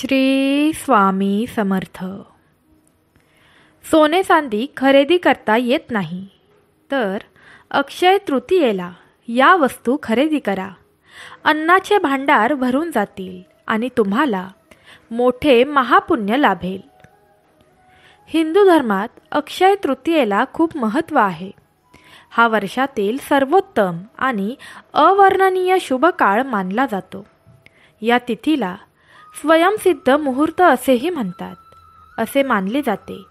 श्री स्वामी समर्थ सोने चांदी खरेदी करता येत नाही तर अक्षय तृतीयेला या वस्तू खरेदी करा अन्नाचे भांडार भरून जातील आणि तुम्हाला मोठे महापुण्य लाभेल हिंदू धर्मात अक्षय तृतीयेला खूप महत्त्व आहे हा वर्षातील सर्वोत्तम आणि अवर्णनीय शुभ काळ मानला जातो या तिथीला स्वयंसिद्ध मुहूर्त असेही म्हणतात असे मानले जाते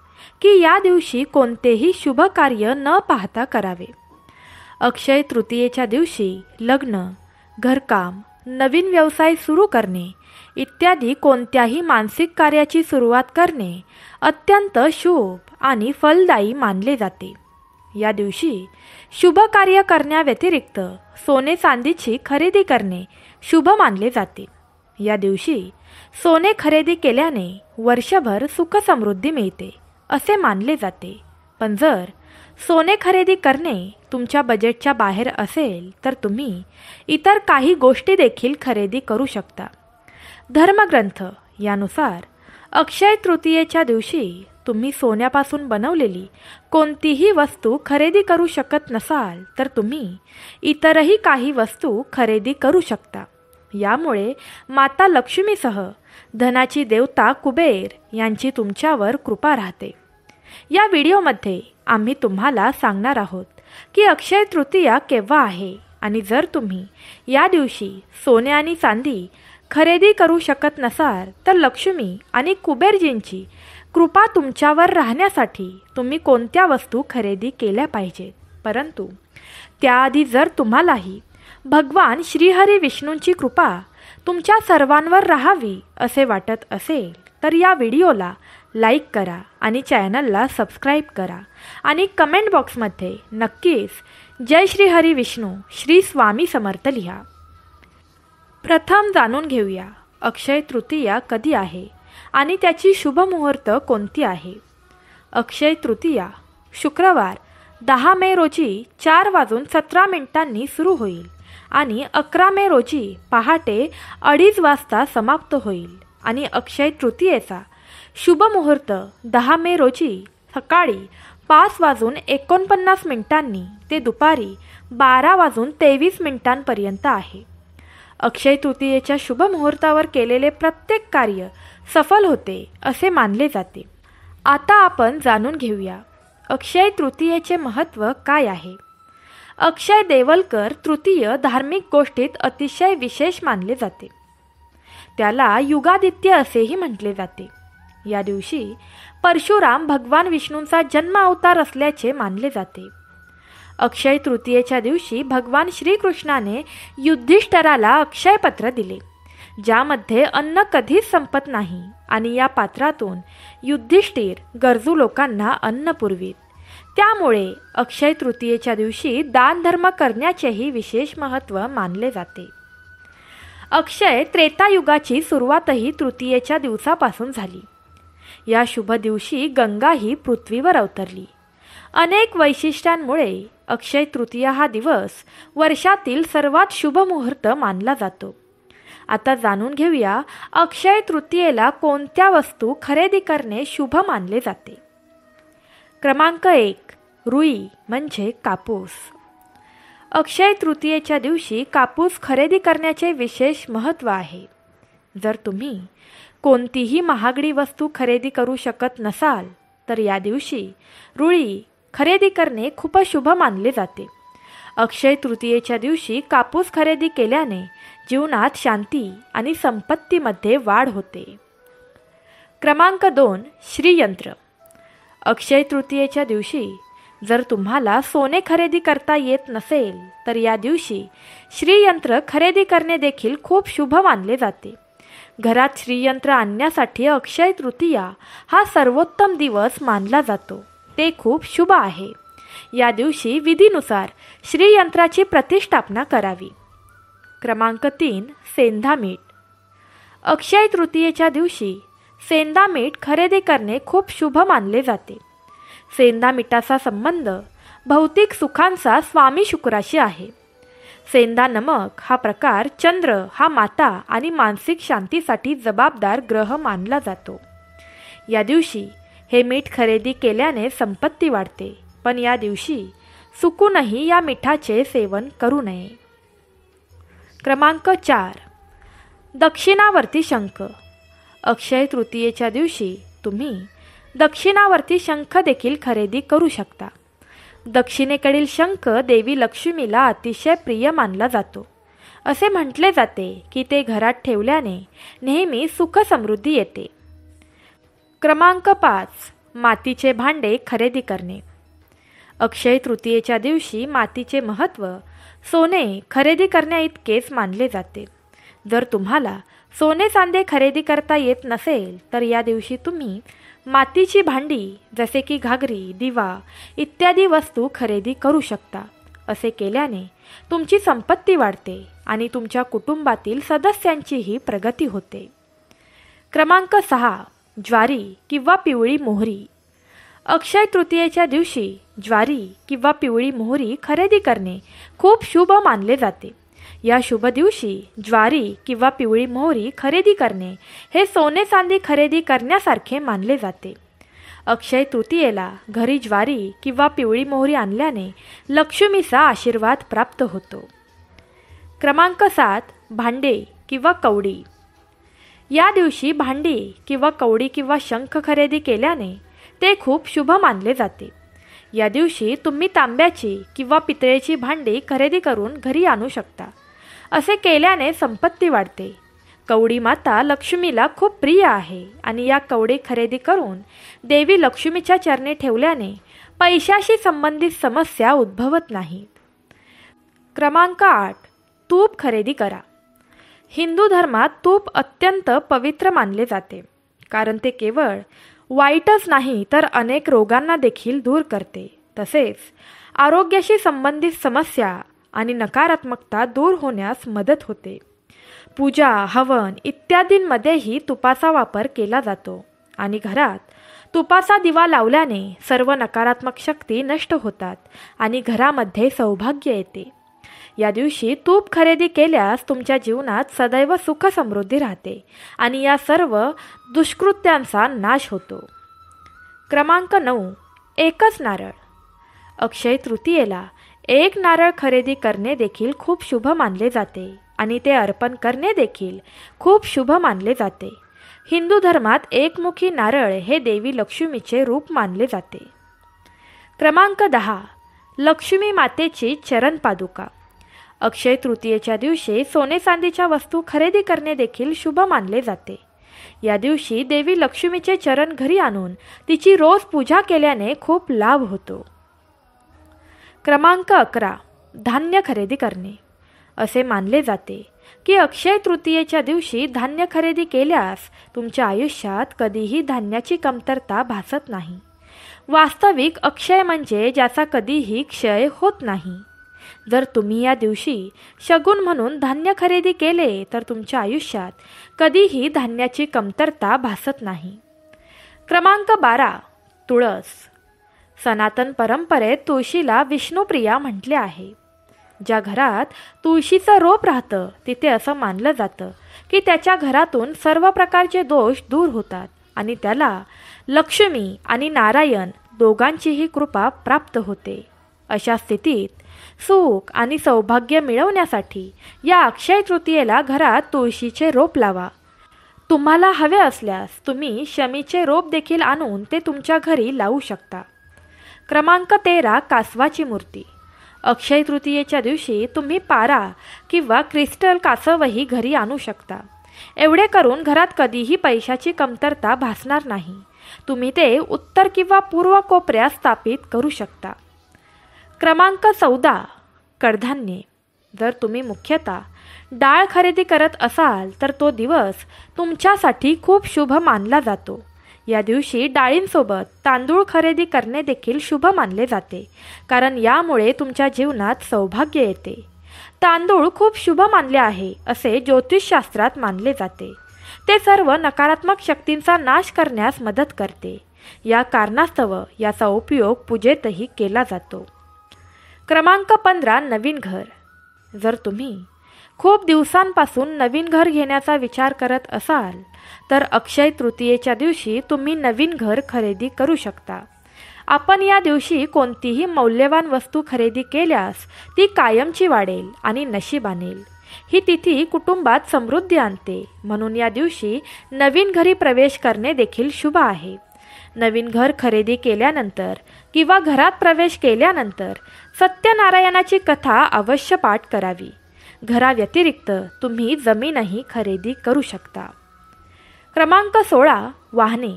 की या दिवशी कोणतेही शुभ कार्य न पाहता करावे अक्षय तृतीयेच्या दिवशी लग्न घरकाम नवीन व्यवसाय सुरू करणे इत्यादी कोणत्याही मानसिक कार्याची सुरुवात करणे अत्यंत शुभ आणि फलदायी मानले जाते या दिवशी शुभ कार्य करण्याव्यतिरिक्त सोने चांदीची खरेदी करणे शुभ मानले जाते या दिवशी सोने खरेदी केल्याने वर्षभर सुखसमृद्धी मिळते असे मानले जाते पण जर सोने खरेदी करणे तुमच्या बजेटच्या बाहेर असेल तर तुम्ही इतर काही गोष्टी देखील खरेदी करू शकता धर्मग्रंथ यानुसार अक्षय तृतीयेच्या दिवशी तुम्ही सोन्यापासून बनवलेली कोणतीही वस्तू खरेदी करू शकत नसाल तर तुम्ही इतरही काही वस्तू खरेदी करू शकता यामुळे माता लक्ष्मीसह धनाची देवता कुबेर यांची तुमच्यावर कृपा राहते या व्हिडिओमध्ये आम्ही तुम्हाला सांगणार आहोत की अक्षय तृतीया केव्हा आहे आणि जर तुम्ही या दिवशी सोने आणि चांदी खरेदी करू शकत नसाल तर लक्ष्मी आणि कुबेरजींची कृपा तुमच्यावर राहण्यासाठी तुम्ही कोणत्या वस्तू खरेदी केल्या पाहिजेत परंतु त्याआधी जर तुम्हालाही भगवान श्रीहरी विष्णूंची कृपा तुमच्या सर्वांवर राहावी असे वाटत असेल तर या व्हिडिओला लाईक करा आणि चॅनलला सबस्क्राईब करा आणि कमेंट बॉक्समध्ये नक्कीच जय श्री हरी विष्णू श्री स्वामी समर्थ लिहा प्रथम जाणून घेऊया अक्षय तृतीया कधी आहे आणि त्याची शुभ मुहूर्त कोणती आहे अक्षय तृतीया शुक्रवार दहा मे रोजी चार वाजून सतरा मिनिटांनी सुरू होईल आणि अकरा मे रोजी पहाटे अडीच वाजता समाप्त होईल आणि अक्षय तृतीयेचा शुभ मुहूर्त दहा मे रोजी सकाळी पाच वाजून एकोणपन्नास मिनिटांनी ते दुपारी बारा वाजून तेवीस मिनिटांपर्यंत आहे अक्षय तृतीयेच्या शुभ मुहूर्तावर केलेले प्रत्येक कार्य सफल होते असे मानले जाते आता आपण जाणून घेऊया अक्षय तृतीयेचे महत्त्व काय आहे अक्षय देवलकर तृतीय धार्मिक गोष्टीत अतिशय विशेष मानले जाते त्याला युगादित्य असेही म्हटले जाते या दिवशी परशुराम भगवान विष्णूंचा जन्म अवतार असल्याचे मानले जाते अक्षय तृतीयेच्या दिवशी भगवान श्रीकृष्णाने युद्धिष्ठराला अक्षयपत्र दिले ज्यामध्ये अन्न कधीच संपत नाही आणि या पात्रातून युद्धिष्ठिर गरजू लोकांना अन्न पुरवीत त्यामुळे अक्षय तृतीयेच्या दिवशी दानधर्म करण्याचेही विशेष महत्त्व मानले जाते अक्षय त्रेतायुगाची सुरुवातही तृतीयेच्या दिवसापासून झाली या शुभ दिवशी गंगा ही पृथ्वीवर अवतरली अनेक वैशिष्ट्यांमुळे अक्षय तृतीया हा दिवस वर्षातील सर्वात शुभ मुहूर्त मानला जातो आता जाणून घेऊया अक्षय तृतीयेला कोणत्या वस्तू खरेदी करणे शुभ मानले जाते क्रमांक एक रुई म्हणजे कापूस अक्षय तृतीयेच्या दिवशी कापूस खरेदी करण्याचे विशेष महत्त्व आहे जर तुम्ही कोणतीही महागडी वस्तू खरेदी करू शकत नसाल तर या दिवशी रुळी खरेदी करणे खूपच शुभ मानले जाते अक्षय तृतीयेच्या दिवशी कापूस खरेदी केल्याने जीवनात शांती आणि संपत्तीमध्ये वाढ होते क्रमांक दोन श्रीयंत्र अक्षय तृतीयेच्या दिवशी जर तुम्हाला सोने खरेदी करता येत नसेल तर या दिवशी श्रीयंत्र खरेदी करणे देखील खूप शुभ मानले जाते घरात श्रीयंत्र आणण्यासाठी अक्षय तृतीया हा सर्वोत्तम दिवस मानला जातो ते खूप शुभ आहे या दिवशी विधीनुसार श्रीयंत्राची प्रतिष्ठापना करावी क्रमांक तीन सेंधा मीठ अक्षय तृतीयेच्या दिवशी सेंदा मीठ खरेदी करणे खूप शुभ मानले जाते सेंदा मिठाचा संबंध भौतिक सुखांचा स्वामी शुक्राशी आहे सेंदा नमक हा प्रकार चंद्र हा माता आणि मानसिक शांतीसाठी जबाबदार ग्रह मानला जातो या दिवशी हे मीठ खरेदी केल्याने संपत्ती वाढते पण या दिवशी चुकूनही या मिठाचे सेवन करू नये क्रमांक चार दक्षिणावर्ती शंख अक्षय तृतीयेच्या दिवशी तुम्ही दक्षिणावरती शंख देखील खरेदी करू शकता दक्षिणेकडील शंख देवी लक्ष्मीला अतिशय प्रिय मानला जातो असे म्हटले जाते की ते घरात ठेवल्याने नेहमी सुख समृद्धी येते क्रमांक पाच मातीचे भांडे खरेदी करणे अक्षय तृतीयेच्या दिवशी मातीचे महत्त्व सोने खरेदी करण्याइतकेच मानले जाते जर तुम्हाला सोने चांदे खरेदी करता येत नसेल तर या दिवशी तुम्ही मातीची भांडी जसे की घागरी दिवा इत्यादी वस्तू खरेदी करू शकता असे केल्याने तुमची संपत्ती वाढते आणि तुमच्या कुटुंबातील सदस्यांचीही प्रगती होते क्रमांक सहा ज्वारी किंवा पिवळी मोहरी अक्षय तृतीयेच्या दिवशी ज्वारी किंवा पिवळी मोहरी खरेदी करणे खूप शुभ मानले जाते या शुभ दिवशी ज्वारी किंवा पिवळी मोहरी खरेदी करणे हे सोने चांदी खरेदी करण्यासारखे मानले जाते अक्षय तृतीयेला घरी ज्वारी किंवा पिवळी मोहरी आणल्याने लक्ष्मीचा आशीर्वाद प्राप्त होतो क्रमांक सात भांडे किंवा कवडी या दिवशी भांडी किंवा कवडी किंवा शंख खरेदी केल्याने ते खूप शुभ मानले जाते या दिवशी तुम्ही तांब्याची किंवा पितळेची भांडी खरेदी करून घरी आणू शकता असे केल्याने संपत्ती वाढते कवडी माता लक्ष्मीला खूप प्रिय आहे आणि या कवडी खरेदी करून देवी लक्ष्मीच्या चरणी ठेवल्याने पैशाशी संबंधित समस्या उद्भवत नाहीत क्रमांक आठ तूप खरेदी करा हिंदू धर्मात तूप अत्यंत पवित्र मानले जाते कारण ते केवळ वाईटच नाही तर अनेक रोगांना देखील दूर करते तसेच आरोग्याशी संबंधित समस्या आणि नकारात्मकता दूर होण्यास मदत होते पूजा हवन इत्यादींमध्येही तुपाचा वापर केला जातो आणि घरात तुपाचा दिवा लावल्याने सर्व नकारात्मक शक्ती नष्ट होतात आणि घरामध्ये सौभाग्य येते या दिवशी तूप खरेदी केल्यास तुमच्या जीवनात सदैव सुख समृद्धी राहते आणि या सर्व दुष्कृत्यांचा नाश होतो क्रमांक नऊ एकच नारळ अक्षय तृतीयेला एक नारळ खरेदी करणे देखील खूप शुभ मानले जाते आणि ते अर्पण करणे देखील खूप शुभ मानले जाते हिंदू धर्मात एकमुखी नारळ हे देवी लक्ष्मीचे रूप मानले जाते क्रमांक दहा लक्ष्मी मातेची चरण पादुका अक्षय तृतीयेच्या दिवशी सोने चांदीच्या वस्तू खरेदी करणे देखील शुभ मानले जाते या दिवशी देवी लक्ष्मीचे चरण घरी आणून तिची रोज पूजा केल्याने खूप लाभ होतो क्रमांक अकरा धान्य खरेदी करणे असे मानले जाते की अक्षय तृतीयेच्या दिवशी धान्य खरेदी केल्यास तुमच्या आयुष्यात कधीही धान्याची कमतरता भासत नाही वास्तविक अक्षय म्हणजे ज्याचा कधीही क्षय होत नाही जर तुम्ही या दिवशी शगुन म्हणून धान्य खरेदी केले तर तुमच्या आयुष्यात कधीही धान्याची कमतरता भासत नाही क्रमांक बारा तुळस सनातन परंपरेत तुळशीला विष्णुप्रिया म्हटले आहे ज्या घरात तुळशीचं रोप राहतं तिथे असं मानलं जातं की त्याच्या घरातून सर्व प्रकारचे दोष दूर होतात आणि त्याला लक्ष्मी आणि नारायण दोघांचीही कृपा प्राप्त होते अशा स्थितीत सुख आणि सौभाग्य मिळवण्यासाठी या अक्षय तृतीयेला घरात तुळशीचे रोप लावा तुम्हाला हवे असल्यास तुम्ही शमीचे रोप देखील आणून ते तुमच्या घरी लावू शकता क्रमांक तेरा कासवाची मूर्ती अक्षय तृतीयेच्या दिवशी तुम्ही पारा किंवा क्रिस्टल कासवही घरी आणू शकता एवढे करून घरात कधीही पैशाची कमतरता भासणार नाही तुम्ही ते उत्तर किंवा पूर्व कोपऱ्यात स्थापित करू शकता क्रमांक चौदा कडधान्ये जर तुम्ही मुख्यतः डाळ खरेदी करत असाल तर तो दिवस तुमच्यासाठी खूप शुभ मानला जातो या दिवशी डाळींसोबत तांदूळ खरेदी करणे देखील शुभ मानले जाते कारण यामुळे तुमच्या जीवनात सौभाग्य येते तांदूळ खूप शुभ मानले आहे असे ज्योतिषशास्त्रात मानले जाते ते सर्व नकारात्मक शक्तींचा नाश करण्यास मदत करते या कारणास्तव याचा उपयोग पूजेतही केला जातो क्रमांक पंधरा नवीन घर जर तुम्ही खूप दिवसांपासून नवीन घर घेण्याचा विचार करत असाल तर अक्षय तृतीयेच्या दिवशी तुम्ही नवीन घर खरेदी करू शकता आपण या दिवशी कोणतीही मौल्यवान वस्तू खरेदी केल्यास ती कायमची वाढेल आणि नशीब आणेल ही तिथी कुटुंबात समृद्धी आणते म्हणून या दिवशी नवीन घरी प्रवेश करणे देखील शुभ आहे नवीन घर खरेदी केल्यानंतर किंवा घरात प्रवेश केल्यानंतर सत्यनारायणाची कथा अवश्य पाठ करावी घराव्यतिरिक्त तुम्ही जमीनही खरेदी करू शकता क्रमांक सोळा वाहने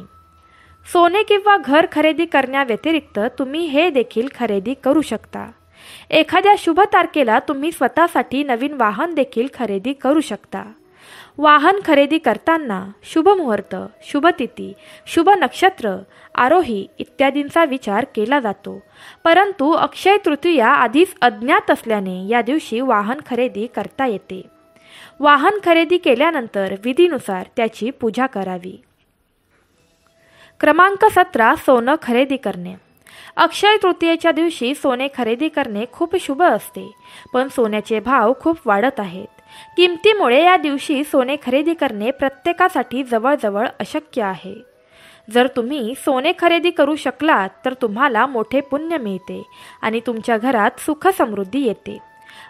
सोने किंवा घर खरेदी करण्याव्यतिरिक्त तुम्ही हे देखील खरेदी करू शकता एखाद्या शुभ तारखेला तुम्ही स्वतःसाठी नवीन वाहन देखील खरेदी करू शकता वाहन खरेदी करताना शुभ मुहूर्त शुभतिथी शुभ नक्षत्र आरोही इत्यादींचा विचार केला जातो परंतु अक्षय तृतीया आधीच अज्ञात असल्याने या दिवशी वाहन खरेदी करता येते वाहन खरेदी केल्यानंतर विधीनुसार त्याची पूजा करावी क्रमांक सतरा सोनं खरेदी करणे अक्षय तृतीयेच्या दिवशी सोने खरेदी करणे खूप शुभ असते पण सोन्याचे भाव खूप वाढत आहेत किमतीमुळे या दिवशी सोने खरेदी करणे प्रत्येकासाठी जवळजवळ अशक्य आहे जर तुम्ही सोने खरेदी करू शकलात तर तुम्हाला मोठे पुण्य मिळते आणि तुमच्या घरात सुख समृद्धी येते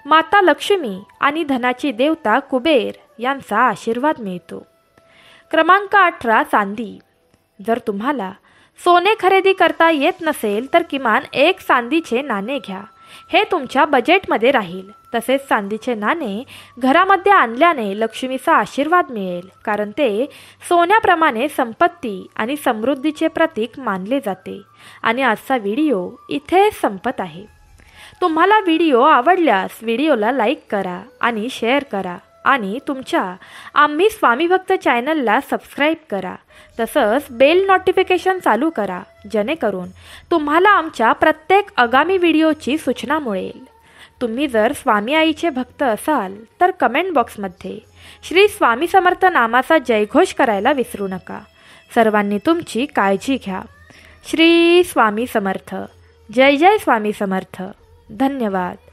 माता लक्ष्मी आणि धनाची देवता कुबेर यांचा आशीर्वाद मिळतो क्रमांक अठरा चांदी जर तुम्हाला सोने खरेदी करता येत नसेल तर किमान एक चांदीचे नाणे घ्या हे तुमच्या बजेटमध्ये राहील तसेच चांदीचे नाणे घरामध्ये आणल्याने लक्ष्मीचा आशीर्वाद मिळेल कारण ते सोन्याप्रमाणे संपत्ती आणि समृद्धीचे प्रतीक मानले जाते आणि आजचा व्हिडिओ इथे संपत आहे तुम्हाला व्हिडिओ आवडल्यास व्हिडिओला लाईक करा आणि शेअर करा आणि तुमच्या आम्ही स्वामीभक्त चॅनलला सबस्क्राईब करा तसंच बेल नोटिफिकेशन चालू करा जेणेकरून तुम्हाला आमच्या प्रत्येक आगामी व्हिडिओची सूचना मिळेल तुम्ही जर स्वामी आईचे भक्त असाल तर कमेंट बॉक्समध्ये श्री स्वामी समर्थ नामाचा जयघोष करायला विसरू नका सर्वांनी तुमची काळजी घ्या श्री स्वामी समर्थ जय जय स्वामी समर्थ धन्यवाद